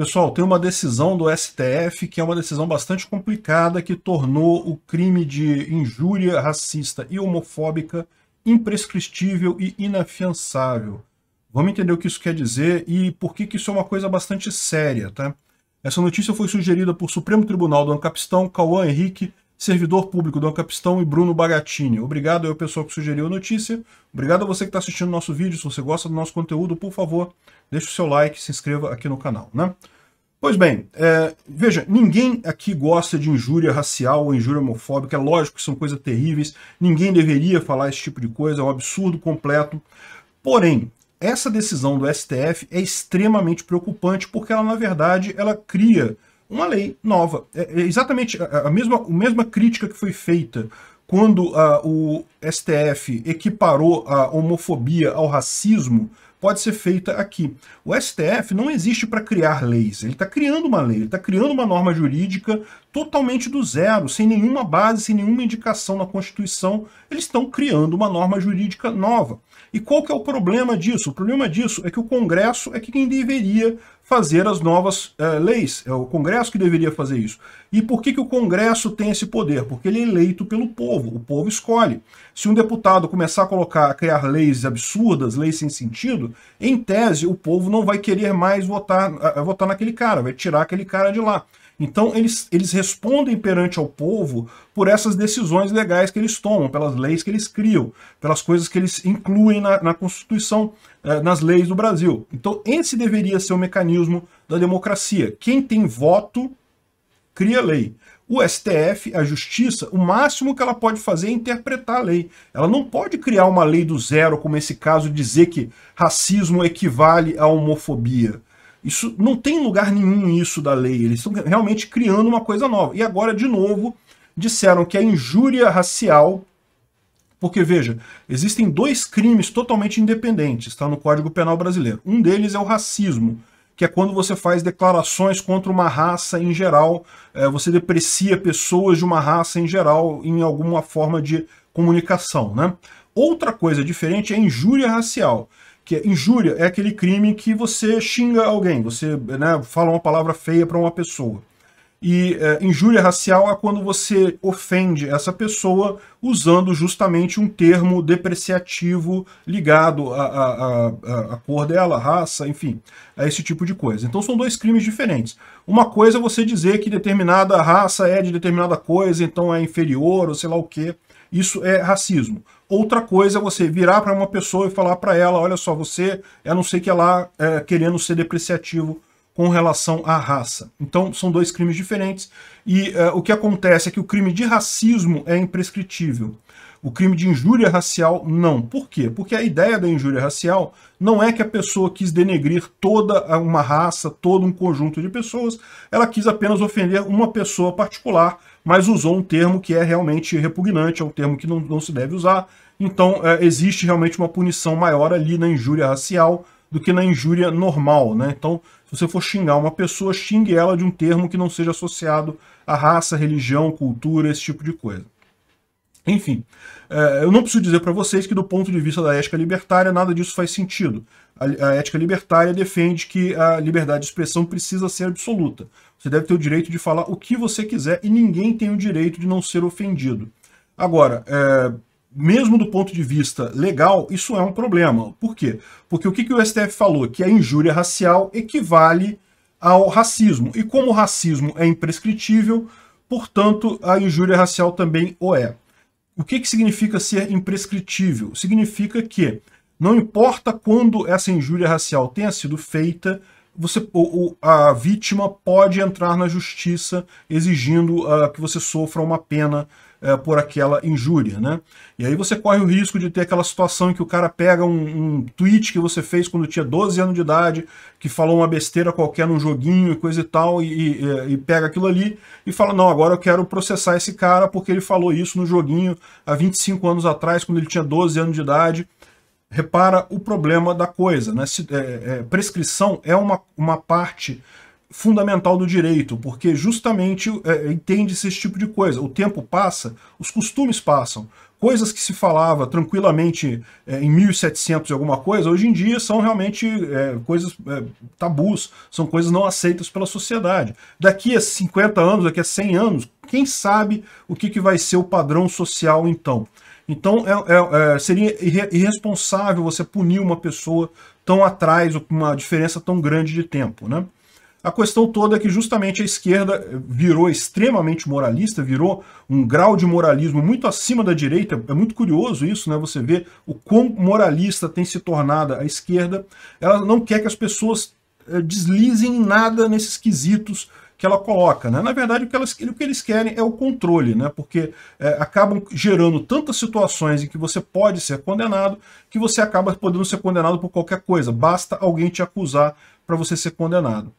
Pessoal, tem uma decisão do STF que é uma decisão bastante complicada que tornou o crime de injúria racista e homofóbica imprescritível e inafiançável. Vamos entender o que isso quer dizer e por que, que isso é uma coisa bastante séria, tá? Essa notícia foi sugerida por Supremo Tribunal do Ancapistão, Cauã Henrique, servidor público do Capistão e Bruno Bagatini. Obrigado ao pessoal que sugeriu a notícia. Obrigado a você que está assistindo nosso vídeo. Se você gosta do nosso conteúdo, por favor, deixe o seu like, se inscreva aqui no canal, né? Pois bem, é, veja, ninguém aqui gosta de injúria racial ou injúria homofóbica, é lógico que são coisas terríveis, ninguém deveria falar esse tipo de coisa, é um absurdo completo. Porém, essa decisão do STF é extremamente preocupante porque ela, na verdade, ela cria uma lei nova. É, é exatamente a mesma, a mesma crítica que foi feita quando ah, o STF equiparou a homofobia ao racismo, pode ser feita aqui. O STF não existe para criar leis, ele está criando uma lei, ele está criando uma norma jurídica totalmente do zero, sem nenhuma base, sem nenhuma indicação na Constituição, eles estão criando uma norma jurídica nova. E qual que é o problema disso? O problema disso é que o Congresso é que quem deveria fazer as novas é, leis. É o Congresso que deveria fazer isso. E por que, que o Congresso tem esse poder? Porque ele é eleito pelo povo, o povo escolhe. Se um deputado começar a colocar, a criar leis absurdas, leis sem sentido, em tese o povo não vai querer mais votar, a, eh, a votar naquele cara, vai tirar aquele cara de lá. Então eles, eles respondem perante ao povo por essas decisões legais que eles tomam, pelas leis que eles criam, pelas coisas que eles incluem na, na Constituição, eh, nas leis do Brasil. Então esse deveria ser o mecanismo mecanismo da democracia. Quem tem voto cria lei. O STF, a justiça, o máximo que ela pode fazer é interpretar a lei. Ela não pode criar uma lei do zero, como esse caso, dizer que racismo equivale à homofobia. Isso não tem lugar nenhum isso da lei. Eles estão realmente criando uma coisa nova. E agora, de novo, disseram que a é injúria racial. Porque, veja, existem dois crimes totalmente independentes, está no Código Penal Brasileiro. Um deles é o racismo, que é quando você faz declarações contra uma raça em geral, é, você deprecia pessoas de uma raça em geral em alguma forma de comunicação. Né? Outra coisa diferente é injúria racial que é, injúria é aquele crime que você xinga alguém, você né, fala uma palavra feia para uma pessoa. E é, injúria racial é quando você ofende essa pessoa usando justamente um termo depreciativo ligado à cor dela, raça, enfim, a esse tipo de coisa. Então são dois crimes diferentes. Uma coisa é você dizer que determinada raça é de determinada coisa, então é inferior ou sei lá o quê. Isso é racismo. Outra coisa é você virar para uma pessoa e falar para ela, olha só, você é não sei que lá, é, querendo ser depreciativo com relação à raça. Então, são dois crimes diferentes. E uh, o que acontece é que o crime de racismo é imprescritível. O crime de injúria racial, não. Por quê? Porque a ideia da injúria racial não é que a pessoa quis denegrir toda uma raça, todo um conjunto de pessoas, ela quis apenas ofender uma pessoa particular, mas usou um termo que é realmente repugnante, é um termo que não, não se deve usar. Então, eh, existe realmente uma punição maior ali na injúria racial, do que na injúria normal, né? Então, se você for xingar uma pessoa, xingue ela de um termo que não seja associado à raça, religião, cultura, esse tipo de coisa. Enfim, é, eu não preciso dizer para vocês que do ponto de vista da ética libertária, nada disso faz sentido. A ética libertária defende que a liberdade de expressão precisa ser absoluta. Você deve ter o direito de falar o que você quiser e ninguém tem o direito de não ser ofendido. Agora, é, mesmo do ponto de vista legal, isso é um problema. Por quê? Porque o que, que o STF falou? Que a injúria racial equivale ao racismo. E como o racismo é imprescritível, portanto, a injúria racial também o é. O que, que significa ser imprescritível? Significa que não importa quando essa injúria racial tenha sido feita, você, o a vítima pode entrar na justiça exigindo uh, que você sofra uma pena é, por aquela injúria, né? E aí você corre o risco de ter aquela situação em que o cara pega um, um tweet que você fez quando tinha 12 anos de idade, que falou uma besteira qualquer num joguinho e coisa e tal, e, e, e pega aquilo ali e fala, não, agora eu quero processar esse cara porque ele falou isso no joguinho há 25 anos atrás, quando ele tinha 12 anos de idade, repara o problema da coisa. Né? Se, é, é, prescrição é uma, uma parte fundamental do direito, porque justamente é, entende-se esse tipo de coisa. O tempo passa, os costumes passam. Coisas que se falava tranquilamente é, em 1700 e alguma coisa, hoje em dia são realmente é, coisas é, tabus, são coisas não aceitas pela sociedade. Daqui a 50 anos, daqui a 100 anos, quem sabe o que, que vai ser o padrão social então? Então é, é, seria irresponsável você punir uma pessoa tão atrás, uma diferença tão grande de tempo, né? A questão toda é que justamente a esquerda virou extremamente moralista, virou um grau de moralismo muito acima da direita. É muito curioso isso, né? Você vê o quão moralista tem se tornado a esquerda. Ela não quer que as pessoas eh, deslizem em nada nesses quesitos que ela coloca. Né? Na verdade, o que, elas, o que eles querem é o controle, né? porque é, acabam gerando tantas situações em que você pode ser condenado que você acaba podendo ser condenado por qualquer coisa. Basta alguém te acusar para você ser condenado.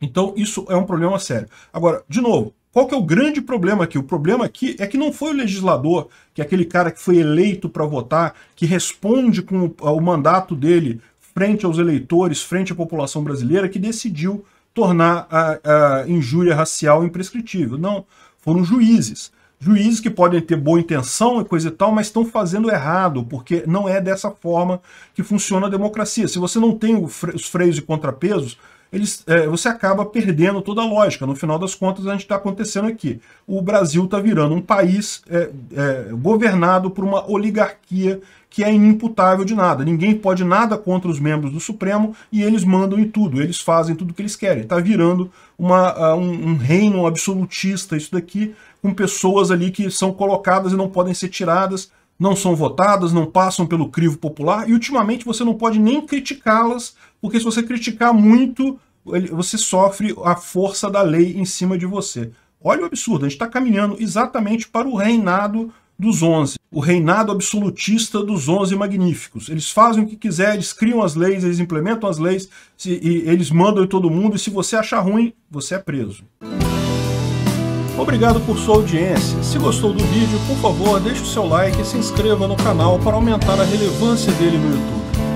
Então, isso é um problema sério. Agora, de novo, qual que é o grande problema aqui? O problema aqui é que não foi o legislador, que é aquele cara que foi eleito para votar, que responde com o, o mandato dele frente aos eleitores, frente à população brasileira, que decidiu tornar a, a injúria racial imprescritível. Não, foram juízes juízes que podem ter boa intenção e coisa e tal, mas estão fazendo errado, porque não é dessa forma que funciona a democracia. Se você não tem os freios e contrapesos, eles, é, você acaba perdendo toda a lógica. No final das contas, a gente está acontecendo aqui. O Brasil está virando um país é, é, governado por uma oligarquia que é inimputável de nada. Ninguém pode nada contra os membros do Supremo e eles mandam em tudo, eles fazem tudo o que eles querem. Está virando uma, ah, um, um reino absolutista isso daqui, com pessoas ali que são colocadas e não podem ser tiradas, não são votadas, não passam pelo crivo popular, e ultimamente você não pode nem criticá-las, porque se você criticar muito, você sofre a força da lei em cima de você. Olha o absurdo, a gente está caminhando exatamente para o reinado dos Onze, o reinado absolutista dos Onze Magníficos. Eles fazem o que quiser, eles criam as leis, eles implementam as leis, se, e eles mandam em todo mundo, e se você achar ruim, você é preso. Obrigado por sua audiência. Se gostou do vídeo, por favor, deixe o seu like e se inscreva no canal para aumentar a relevância dele no YouTube.